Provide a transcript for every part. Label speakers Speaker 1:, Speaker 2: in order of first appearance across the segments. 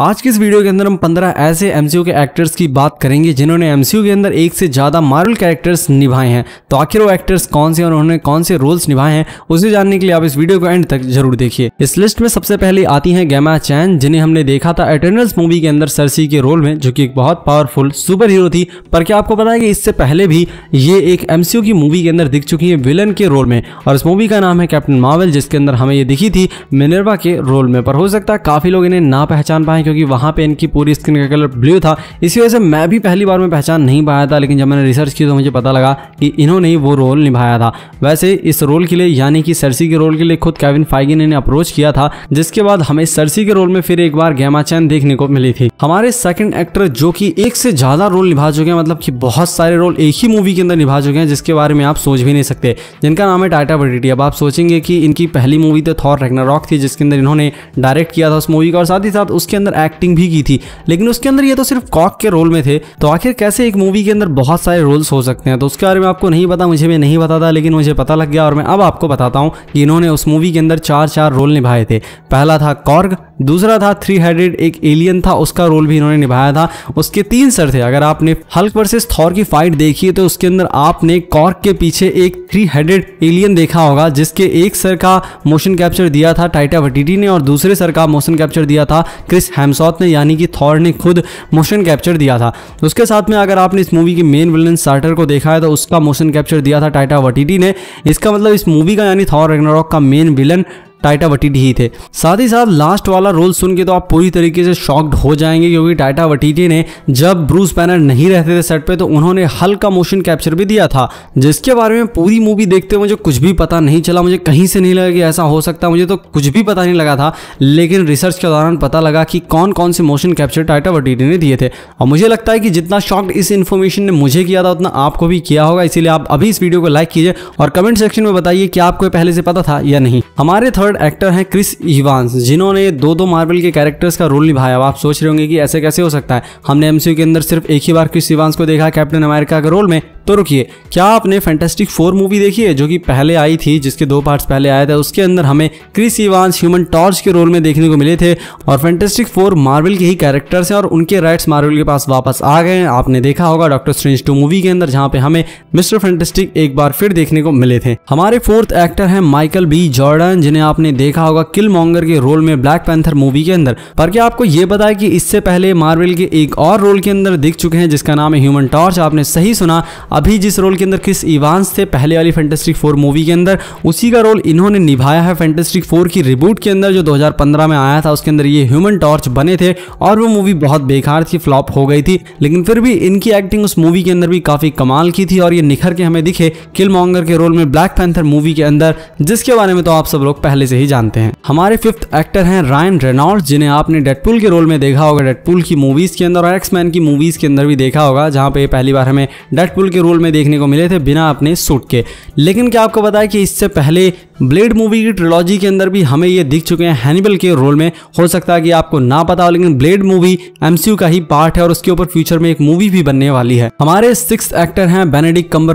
Speaker 1: आज की इस वीडियो के अंदर हम 15 ऐसे एमसीयू के एक्टर्स की बात करेंगे जिन्होंने एमसीयू के अंदर एक से ज़्यादा मार्वल कैरेक्टर्स निभाए हैं तो आखिर वो एक्टर्स कौन से और उन्होंने कौन से रोल्स निभाए हैं उसे जानने के लिए आप इस वीडियो को एंड तक जरूर देखिए इस लिस्ट में सबसे पहले आती है गैमा चैन जिन्हें हमने देखा था एटर्नल्स मूवी के अंदर सरसी के रोल में जो कि एक बहुत पावरफुल सुपर हीरो थी पर क्या आपको पता है कि इससे पहले भी ये एक एमसीयू की मूवी के अंदर दिख चुकी है विलन के रोल में और इस मूवी का नाम है कैप्टन मॉवल जिसके अंदर हमें ये दिखी थी मिनरवा के रोल में पर हो सकता है काफ़ी लोग इन्हें ना पहचान पाए हैं क्योंकि वहाँ पे इनकी पूरी स्किन का कलर ब्लू था इसी वजह से मैं भी पहली बार में पहचान नहीं पाया था लेकिन जब मैंने रिसर्च की तो मुझे पता लगा कि इन्होंने ही वो रोल निभाया था वैसे इस रोल के लिए यानी कि सरसी के रोल के लिए खुद कैविन फाइगिन ने अप्रोच किया था जिसके बाद हमें सरसी के रोल में फिर एक बार गैमा चैन देखने को मिली थी हमारे सेकंड एक्टर जो कि एक से ज्यादा रोल निभा चुके हैं मतलब कि बहुत सारे रोल एक ही मूवी के अंदर निभा चुके हैं जिसके बारे में आप सोच भी नहीं सकते जिनका नाम है टाटा बर्डिटी अब आप सोचेंगे कि इनकी पहली मूवी तो थॉर रेगना थी जिसके अंदर इन्होंने डायरेक्ट किया था उस मूवी का और साथ ही साथ उसके अंदर अंदर एक्टिंग भी की थी लेकिन उसके अंदर ये तो सिर्फ कॉक के रोल में थे तो आखिर कैसे एक मूवी के अंदर बहुत सारे रोल्स हो सकते हैं तो उसके बारे में आपको नहीं पता मुझे भी नहीं पता था लेकिन मुझे पता लग गया और मैं अब आपको बताता हूँ कि इन्होंने उस मूवी के अंदर चार चार रोल निभाए थे पहला था कॉर्ग दूसरा था थ्री हेडेड एक एलियन था उसका रोल भी इन्होंने निभाया था उसके तीन सर थे अगर आपने हल्क वर्सेस थॉर की फाइट देखी है तो उसके अंदर आपने कॉर्क के पीछे एक थ्री हेडेड एलियन देखा होगा जिसके एक सर का मोशन कैप्चर दिया था टाइटा वटीटी ने और दूसरे सर का मोशन कैप्चर दिया था क्रिस हेमसॉथ ने यानी कि थॉर ने खुद मोशन कैप्चर दिया था उसके साथ में अगर आपने इस मूवी के मेन विलन सार्टर को देखा है तो उसका मोशन कैप्चर दिया था टाइटा वटीटी ने इसका मतलब इस मूवी का यानी थॉर रेगनारॉक का मेन विलन टाइटा वटीटी ही थे साथ ही साथ लास्ट वाला रोल सुन के तो आप पूरी तरीके से शॉक्ड हो जाएंगे क्योंकि टाइटा वटीटी ने जब ब्रूस बैनर नहीं रहते थे सेट पे तो उन्होंने हल्का मोशन कैप्चर भी दिया था जिसके बारे में पूरी मूवी देखते हुए मुझे कुछ भी पता नहीं चला मुझे कहीं से नहीं लगा कि ऐसा हो सकता मुझे तो कुछ भी पता नहीं लगा था लेकिन रिसर्च के दौरान पता लगा कि कौन कौन से मोशन कैप्चर टाइटा वटीटी ने दिए थे और मुझे लगता है कि जितना शॉक्ड इस इन्फॉर्मेशन ने मुझे किया था उतना आपको भी किया होगा इसीलिए आप अभी इस वीडियो को लाइक कीजिए और कमेंट सेक्शन में बताइए कि आपको पहले से पता था या नहीं हमारे थर्ड फेवरेट एक्टर हैं क्रिस इवांस जिन्होंने दो दो मार्वल के कैरेक्टर्स का रोल निभाया आप सोच रहे होंगे कि ऐसे कैसे हो सकता है हमने एमसीयू के अंदर सिर्फ एक ही बार क्रिस इवांस को देखा कैप्टन अमेरिका के रोल में तो रुकिए क्या आपने फैंटेस्टिक फोर मूवी देखी है जो कि पहले आई थी जिसके दो पार्ट्स पहले आया था उसके अंदर हमें क्रिस इवांस ह्यूमन टॉर्च के रोल में देखने को मिले थे और फैंटेस्टिक फोर मार्वल के ही कैरेक्टर्स हैं और उनके राइट्स मार्वल के पास वापस आ गए हैं आपने देखा होगा डॉक्टर स्ट्रेंज टू मूवी के अंदर जहाँ पे हमें मिस्टर फैंटेस्टिक एक बार फिर देखने को मिले थे हमारे फोर्थ एक्टर है माइकल बी जॉर्डन जिन्हें आपने देखा होगा किल मॉन्गर के रोल में ब्लैक पैंथर मूवी के अंदर पर क्या आपको ये पता है कि इससे पहले मार्वल के एक और रोल के अंदर दिख चुके हैं जिसका नाम है ह्यूमन टॉर्च आपने सही सुना अभी जिस रोल के अंदर क्रिस इवांस थे पहले वाली फैंटेस्टिक फोर मूवी के अंदर उसी का रोल इन्होंने निभाया है फैंटेस्टिक फोर की रिबूट के अंदर जो 2015 में आया था उसके अंदर ये ह्यूमन टॉर्च बने थे और वो मूवी बहुत बेकार थी फ्लॉप हो गई थी लेकिन फिर भी इनकी एक्टिंग उस मूवी के अंदर भी काफ़ी कमाल की थी और ये निखर के हमें दिखे किल मॉन्गर के रोल में ब्लैक पैंथर मूवी के अंदर जिसके बारे में तो आप सब लोग पहले से ही जानते हैं हमारे फिफ्थ एक्टर हैं रायन रेनॉल्ड जिन्हें आपने डेडपुल के रोल में देखा होगा डेडपुल की मूवीज के अंदर और एक्समैन की मूवीज के अंदर भी देखा होगा जहाँ पे पहली बार हमें डेडपुल के रोल में देखने को मिले थे बिना अपने सूट के लेकिन क्या आपको पता है कि इससे पहले ब्लेड मूवी की ट्रिलॉजी के अंदर भी हमें ये दिख चुके हैं हैनिबल के रोल में हो सकता है कि आपको ना पता हो लेकिन ब्लेड मूवी एमसीयू का ही पार्ट है और उसके ऊपर फ्यूचर में एक मूवी भी बनने वाली है हमारे सिक्स एक्टर हैं बेनेडिक कम्बर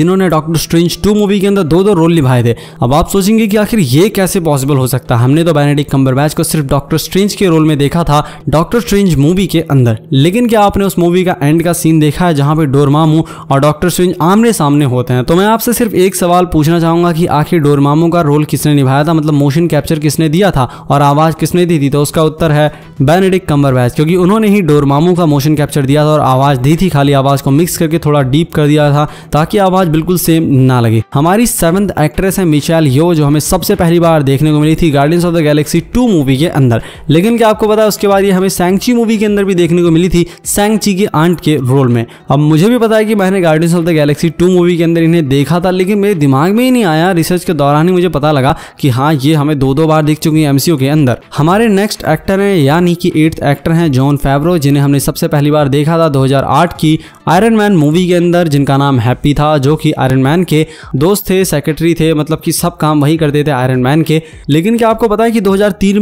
Speaker 1: जिन्होंने डॉक्टर स्ट्रेंज टू मूवी के अंदर दो दो रोल निभाए थे अब आप सोचेंगे कि आखिर ये कैसे पॉसिबल हो सकता है हमने तो बेनेडिक कम्बर को सिर्फ डॉक्टर स्ट्रेंज के रोल में देखा था डॉक्टर स्ट्रेंज मूवी के अंदर लेकिन क्या आपने उस मूवी का एंड का सीन देखा है जहां पे डोरमामू और डॉक्टर स्विंज आमने सामने होते हैं तो मैं आपसे सिर्फ एक सवाल पूछना चाहूंगा कि आखिर डोरमामो का रोल किसने निभाया था मतलब मोशन कैप्चर किसने दिया था और आवाज किसने दी थी तो उसका उत्तर है बेनेडिक कम्बरबैच क्योंकि उन्होंने ही डोरमामो का मोशन कैप्चर दिया था और आवाज दी थी खाली आवाज को मिक्स करके थोड़ा डीप कर दिया था ताकि आवाज बिल्कुल सेम ना लगे हमारी सेवंथ एक्ट्रेस है मिशेल यो जो हमें सबसे पहली बार देखने को मिली थी Guardians of the Galaxy two movie के अंदर लेकिन क्या आपको पता है उसके बाद ये हमें सैंगची मूवी के अंदर भी देखने को मिली थी सैंगची की आंट के रोल में अब मुझे भी पता है कि मैंने Guardians of the Galaxy two movie के अंदर इन्हें देखा था लेकिन मेरे दिमाग में ही नहीं आया रिसर्च के दौरान ही मुझे पता लगा कि हाँ ये हमें दो दो बार दिख चुकी है एमसीओ के अंदर हमारे नेक्स्ट एक्टर हैं यानी कि एट्थ एक्टर हैं जॉन फैब्रो जिन्हें हमने सबसे पहली बार देखा था दो की आयरन मैन मूवी के अंदर जिनका नाम हैप्पी था जो कि आयरन मैन के दोस्त थे सेक्रेटरी थे मतलब कि सब काम वही करते थे आयरन मैन के लेकिन क्या आपको पता है कि दो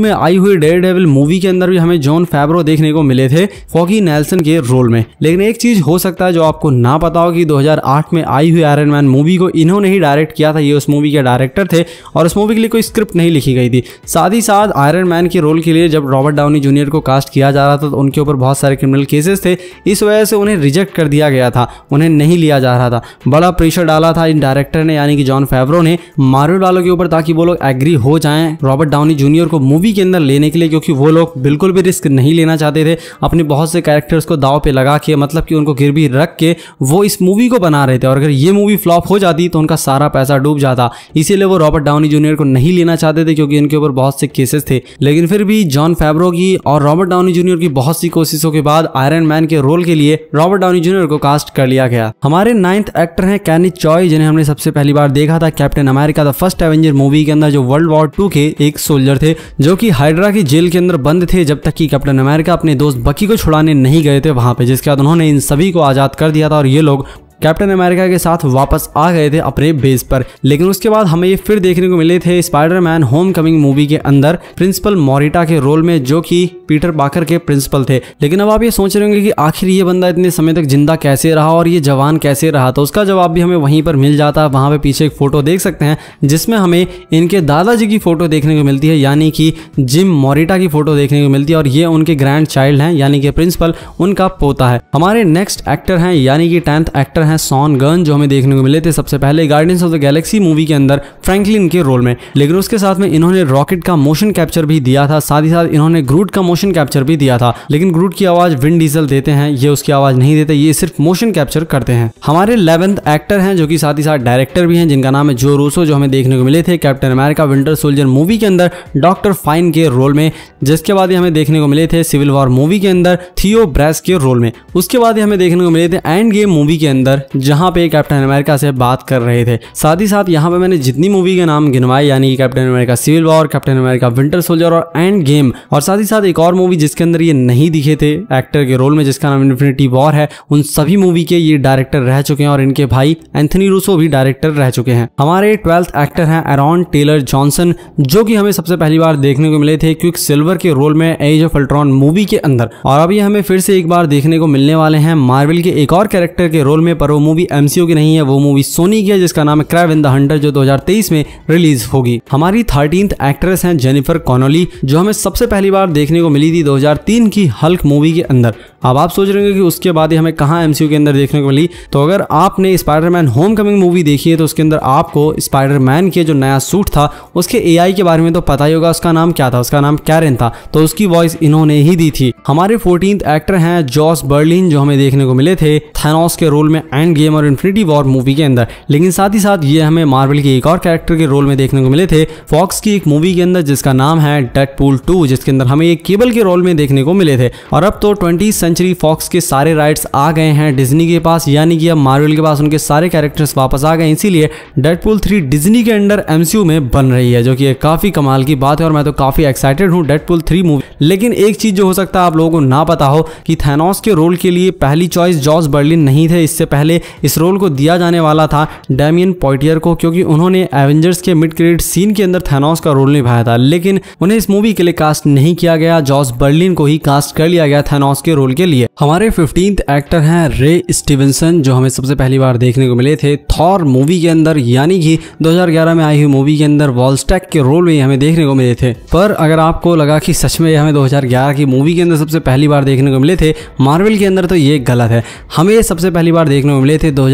Speaker 1: में आई हुई डेयर डेविल मूवी के अंदर भी हमें जॉन फैब्रो देखने को मिले थे फॉकी नेल्सन के रोल में लेकिन एक चीज हो सकता है जो आपको ना पता हो कि 2008 में आई हुई आयरन मैन मूवी को इन्होंने ही डायरेक्ट किया था ये उस मूवी के डायरेक्टर थे और उस मूवी के लिए कोई स्क्रिप्ट नहीं लिखी गई थी साथ ही साथ आयरन मैन के रोल के लिए जब रॉबर्ट डाउनी जूनियर को कास्ट किया जा रहा था तो उनके ऊपर बहुत सारे क्रिमिनल केसेस थे इस वजह से उन्हें रिजेक्ट कर दिया गया था उन्हें नहीं लिया जा रहा था बड़ा प्रेशर डाला था इन डायरेक्टर ने यानी कि जॉन फेवरो ने मारियो वालों के ऊपर ताकि वो लोग एग्री हो जाएं रॉबर्ट डाउनी जूनियर को मूवी के अंदर लेने के लिए क्योंकि वो लोग बिल्कुल भी रिस्क नहीं लेना चाहते थे अपने बहुत से कैरेक्टर्स को दाव पे लगा के मतलब कि उनको गिर भी रख के वो इस मूवी मूवी को बना रहे थे और अगर ये मूवी फ्लॉप हो जाती तो उनका सारा पैसा डूब जाता इसीलिए वो रॉबर्ट डाउनी जूनियर को नहीं लेना चाहते थे क्योंकि इनके ऊपर बहुत से केसेस थे लेकिन फिर भी जॉन फेब्रो की और रॉबर्ट डाउनी जूनियर की बहुत सी कोशिशों के बाद आयरन मैन के रोल के लिए रॉबर्ट डाउनी जूनियर को कास्ट कर लिया गया हमारे नाइन्थ एक्टर है कैनी चॉय जिन्हें हमने सबसे पहली बार देखा था Captain America the First Avenger movie के अंदर जो वर्ल्ड वॉर टू के एक सोल्जर थे जो की हाइड्रा की जेल के अंदर बंद थे जब तक की कैप्टन अमेरिका अपने दोस्त बकी को छुड़ाने नहीं गए थे वहां पे जिसके बाद उन्होंने इन सभी को आजाद कर दिया था और ये लोग कैप्टन अमेरिका के साथ वापस आ गए थे अपने बेस पर लेकिन उसके बाद हमें ये फिर देखने को मिले थे स्पाइडरमैन होमकमिंग मूवी के अंदर प्रिंसिपल मोरिटा के रोल में जो कि पीटर पाकर के प्रिंसिपल थे लेकिन अब आप ये सोच रहे होंगे कि आखिर ये बंदा इतने समय तक जिंदा कैसे रहा और ये जवान कैसे रहा तो उसका जवाब भी हमें वहीं पर मिल जाता है वहाँ पर पीछे एक फोटो देख सकते हैं जिसमें हमें इनके दादाजी की फोटो देखने को मिलती है यानी कि जिम मोरिटा की फोटो देखने को मिलती है और ये उनके ग्रैंड चाइल्ड हैं यानी कि प्रिंसिपल उनका पोता है हमारे नेक्स्ट एक्टर हैं यानी कि टेंथ एक्टर हैं सॉन गन जो हमें देखने को मिले थे सबसे पहले Guardians of the Galaxy movie के अंदर फ्रैंकलिन के रोल में लेकिन उसके साथ में इन्होंने रॉकेट का मोशन कैप्चर भी दिया था साथ ही साथ इन्होंने ग्रूट का मोशन कैप्चर भी दिया था लेकिन ग्रूट की आवाज विंड डीजल देते हैं ये उसकी आवाज नहीं देते ये सिर्फ मोशन कैप्चर करते हैं हमारे इलेवंथ एक्टर हैं जो कि साथ ही साथ डायरेक्टर भी हैं जिनका नाम है जो रूसो जो हमें देखने को मिले थे Captain America Winter Soldier movie के अंदर डॉक्टर फाइन के रोल में जिसके बाद ये हमें देखने को मिले थे सिविल वॉर मूवी के अंदर थियो ब्रेस के रोल में उसके बाद ही हमें देखने को मिले थे एंड गेम मूवी के अंदर पर जहाँ पे कैप्टन अमेरिका से बात कर रहे थे साथ ही साथ यहाँ पे मैंने जितनी मूवी के नाम गिनवाए यानी Captain America Civil War Captain America Winter Soldier और एंड गेम और साथ ही साथ एक और मूवी जिसके अंदर ये नहीं दिखे थे एक्टर के रोल में जिसका नाम इन्फिनिटी वॉर है उन सभी मूवी के ये डायरेक्टर रह चुके हैं और इनके भाई एंथनी रूसो भी डायरेक्टर रह चुके हैं हमारे ट्वेल्थ एक्टर हैं एरॉन टेलर जॉनसन जो कि हमें सबसे पहली बार देखने को मिले थे क्विक सिल्वर के रोल में एज ऑफ अल्ट्रॉन मूवी के अंदर और अभी हमें फिर से एक बार देखने को मिलने वाले हैं मार्वल के एक और कैरेक्टर के रोल में और वो मूवी एमसीओ की नहीं है वो मूवी सोनी की है जिसका नाम है क्रैव इन द हंडर जो 2023 में रिलीज होगी हमारी थर्टीन एक्ट्रेस हैं जेनिफर कॉनोली जो हमें सबसे पहली बार देखने को मिली थी 2003 की हल्क मूवी के अंदर अब आप सोच रहे होंगे कि उसके बाद ही हमें कहाँ एम के अंदर देखने को मिली तो अगर आपने स्पाइडरमैन होम कमिंग मूवी देखी है तो उसके अंदर आपको स्पाइडरमैन के जो नया सूट था उसके एआई के बारे में तो पता ही होगा उसका नाम क्या था उसका नाम कैरन था तो उसकी वॉइस इन्होंने ही दी थी हमारे फोर्टीन एक्टर हैं जॉस बर्लिन जो हमें देखने को मिले थे थेनोस के रोल में एंड गेम और इन्फिनिटी वॉर मूवी के अंदर लेकिन साथ ही साथ ये हमें मार्वल के एक और कैरेक्टर के रोल में देखने को मिले थे फॉक्स की एक मूवी के अंदर जिसका नाम है डेट पूल जिसके अंदर हमें ये केबल के रोल में देखने को मिले थे और अब तो ट्वेंटी सेंचुरी फॉक्स के सारे राइट्स आ गए हैं डिज्नी के पास यानी कि अब मार्वल के पास उनके सारे कैरेक्टर्स वापस आ गए इसीलिए डेडपुल थ्री डिज्नी के अंडर एमसीयू में बन रही है जो कि काफ़ी कमाल की बात है और मैं तो काफ़ी एक्साइटेड हूँ डेडपुल थ्री मूवी लेकिन एक चीज़ जो हो सकता है आप लोगों को ना पता हो कि थेनोस के रोल के लिए पहली चॉइस जॉर्ज बर्लिन नहीं थे इससे पहले इस रोल को दिया जाने वाला था डेमियन पॉइटियर को क्योंकि उन्होंने एवेंजर्स के मिड क्रेडिट सीन के अंदर थेनोस का रोल निभाया था लेकिन उन्हें इस मूवी के लिए कास्ट नहीं किया गया जॉर्ज बर्लिन को ही कास्ट कर लिया गया थेनोस के रोल के लिए हमारे फिफ्टींथ एक्टर हैं रे स्टीवेंसन जो हमें सबसे पहली बार देखने को मिले थे थॉर मूवी के अंदर यानी कि 2011 में आई हुई मूवी के अंदर वॉल्स्टैक के रोल में हमें देखने को मिले थे पर अगर आपको लगा कि सच में हमें 2011 की मूवी के अंदर सबसे पहली बार देखने को मिले थे मार्वल के अंदर तो ये गलत है हमें सबसे पहली बार देखने को मिले थे दो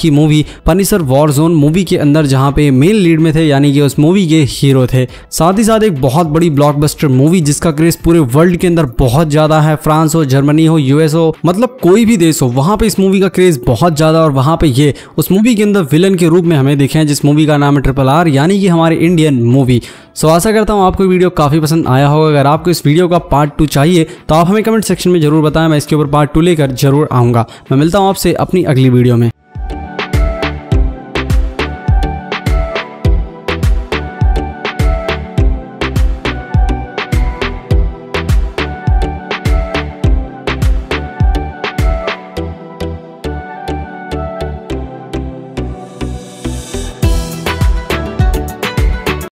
Speaker 1: की movie Punisher War Zone movie के अंदर जहाँ पे मेन लीड में थे यानी कि उस मूवी के हीरो थे साथ ही साथ एक बहुत बड़ी ब्लॉक मूवी जिसका क्रेज पूरे वर्ल्ड के अंदर बहुत ज़्यादा है फ्रांस हो जर्मनी हो यूएस यूएस हो मतलब कोई भी देश हो वहाँ पे इस मूवी का क्रेज बहुत ज्यादा और वहाँ पे ये उस मूवी के अंदर विलन के रूप में हमें देखे हैं जिस मूवी का नाम है ट्रिपल आर यानी कि हमारे इंडियन मूवी सो आशा करता हूँ आपको वीडियो काफी पसंद आया होगा अगर आपको इस वीडियो का पार्ट टू चाहिए तो आप हमें कमेंट सेक्शन में जरूर बताएं मैं इसके ऊपर पार्ट टू लेकर जरूर आऊंगा मैं मिलता हूँ आपसे अपनी अगली वीडियो में